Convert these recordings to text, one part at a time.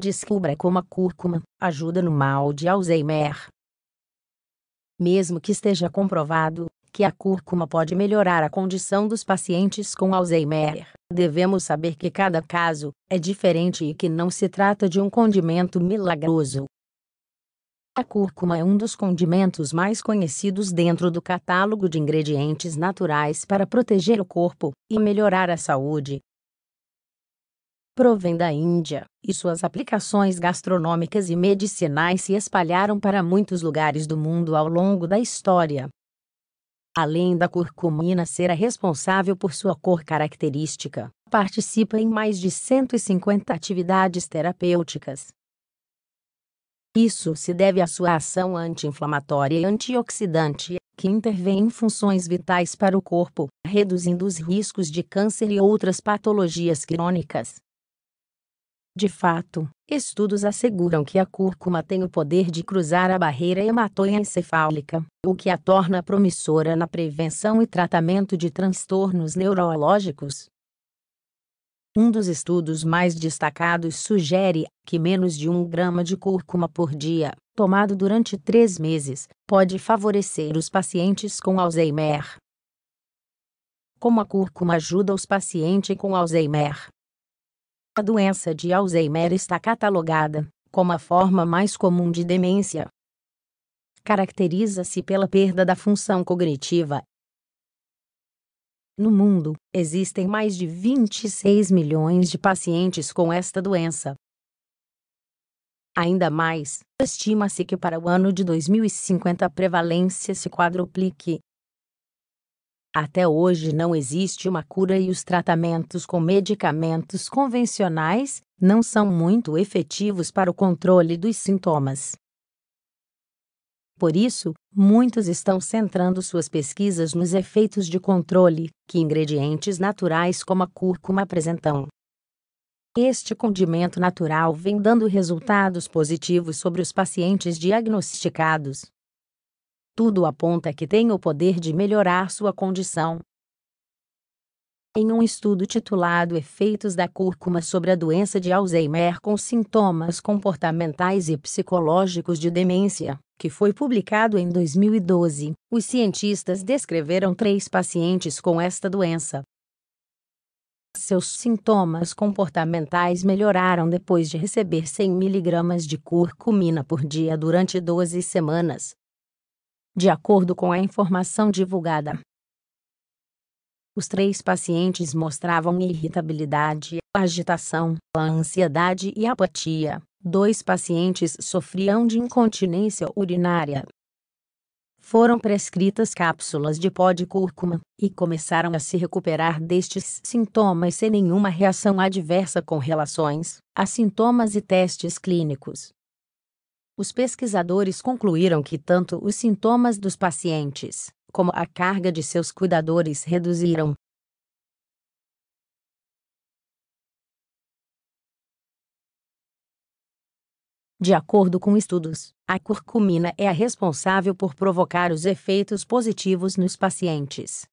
Descubra como a cúrcuma ajuda no mal de Alzheimer. Mesmo que esteja comprovado que a cúrcuma pode melhorar a condição dos pacientes com Alzheimer, devemos saber que cada caso é diferente e que não se trata de um condimento milagroso. A cúrcuma é um dos condimentos mais conhecidos dentro do catálogo de ingredientes naturais para proteger o corpo e melhorar a saúde, provém da Índia, e suas aplicações gastronômicas e medicinais se espalharam para muitos lugares do mundo ao longo da história. Além da curcumina ser a responsável por sua cor característica, participa em mais de 150 atividades terapêuticas. Isso se deve à sua ação anti-inflamatória e antioxidante, que intervém em funções vitais para o corpo, reduzindo os riscos de câncer e outras patologias crônicas. De fato, estudos asseguram que a cúrcuma tem o poder de cruzar a barreira hematoencefálica, o que a torna promissora na prevenção e tratamento de transtornos neurológicos. Um dos estudos mais destacados sugere que menos de um grama de cúrcuma por dia, tomado durante três meses, pode favorecer os pacientes com Alzheimer. Como a cúrcuma ajuda os pacientes com Alzheimer, a doença de Alzheimer está catalogada como a forma mais comum de demência. Caracteriza-se pela perda da função cognitiva. No mundo, existem mais de 26 milhões de pacientes com esta doença. Ainda mais, estima-se que para o ano de 2050 a prevalência se quadruplique. Até hoje não existe uma cura e os tratamentos com medicamentos convencionais não são muito efetivos para o controle dos sintomas. Por isso, muitos estão centrando suas pesquisas nos efeitos de controle que ingredientes naturais como a cúrcuma apresentam. Este condimento natural vem dando resultados positivos sobre os pacientes diagnosticados, tudo aponta que tem o poder de melhorar sua condição. Em um estudo titulado Efeitos da Cúrcuma sobre a Doença de Alzheimer com Sintomas Comportamentais e Psicológicos de Demência, que foi publicado em 2012, os cientistas descreveram três pacientes com esta doença. Seus sintomas comportamentais melhoraram depois de receber 100 mg de curcumina por dia durante 12 semanas, de acordo com a informação divulgada. Os três pacientes mostravam irritabilidade, agitação, ansiedade e apatia. Dois pacientes sofriam de incontinência urinária. Foram prescritas cápsulas de pó de cúrcuma e começaram a se recuperar destes sintomas sem nenhuma reação adversa com relações a sintomas e testes clínicos os pesquisadores concluíram que tanto os sintomas dos pacientes como a carga de seus cuidadores reduziram. De acordo com estudos, a curcumina é a responsável por provocar os efeitos positivos nos pacientes.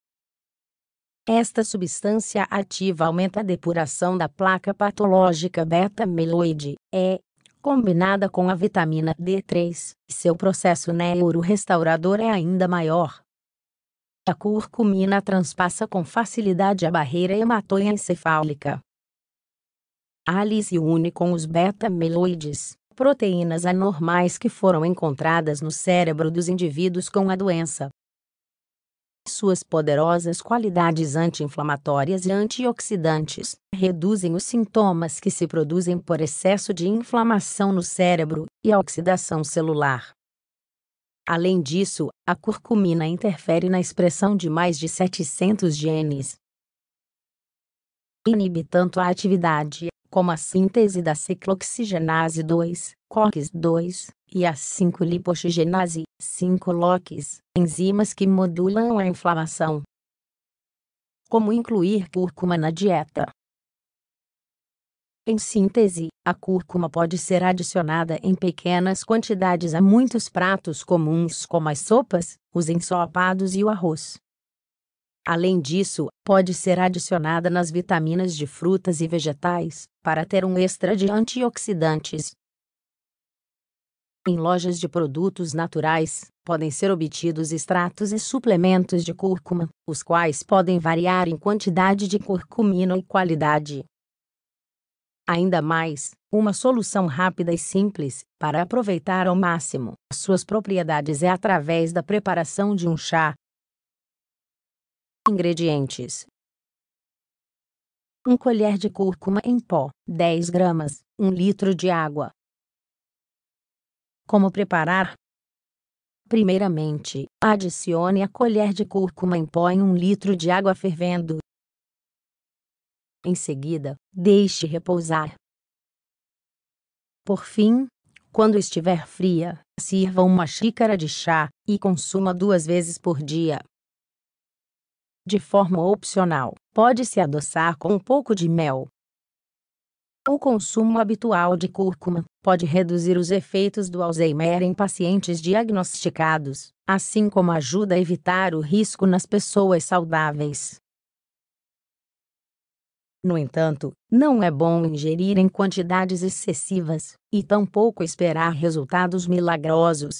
Esta substância ativa aumenta a depuração da placa patológica beta meloide E, combinada com a vitamina D3, seu processo neurorestaurador é ainda maior. A curcumina transpassa com facilidade a barreira hematoencefálica. Ali se une com os beta meloides proteínas anormais que foram encontradas no cérebro dos indivíduos com a doença. Suas poderosas qualidades anti-inflamatórias e antioxidantes reduzem os sintomas que se produzem por excesso de inflamação no cérebro e a oxidação celular. Além disso, a curcumina interfere na expressão de mais de 700 genes, inibe tanto a atividade como a síntese da ciclooxigenase 2, COX-2, e a 5-lipoxigenase 5 LOX, enzimas que modulam a inflamação. Como incluir cúrcuma na dieta? Em síntese, a cúrcuma pode ser adicionada em pequenas quantidades a muitos pratos comuns, como as sopas, os ensopados e o arroz. Além disso, pode ser adicionada nas vitaminas de frutas e vegetais, para ter um extra de antioxidantes, em lojas de produtos naturais, podem ser obtidos extratos e suplementos de cúrcuma, os quais podem variar em quantidade de curcumina e qualidade. Ainda mais, uma solução rápida e simples para aproveitar ao máximo suas propriedades é através da preparação de um chá. Ingredientes: 1 colher de cúrcuma em pó, 10 gramas, 1 litro de água, como preparar? Primeiramente, adicione a colher de cúrcuma em pó em um litro de água fervendo. Em seguida, deixe repousar. Por fim, quando estiver fria, sirva uma xícara de chá e consuma duas vezes por dia. De forma opcional, pode-se adoçar com um pouco de mel. O consumo habitual de cúrcuma pode reduzir os efeitos do Alzheimer em pacientes diagnosticados, assim como ajuda a evitar o risco nas pessoas saudáveis. No entanto, não é bom ingerir em quantidades excessivas, e tampouco esperar resultados milagrosos,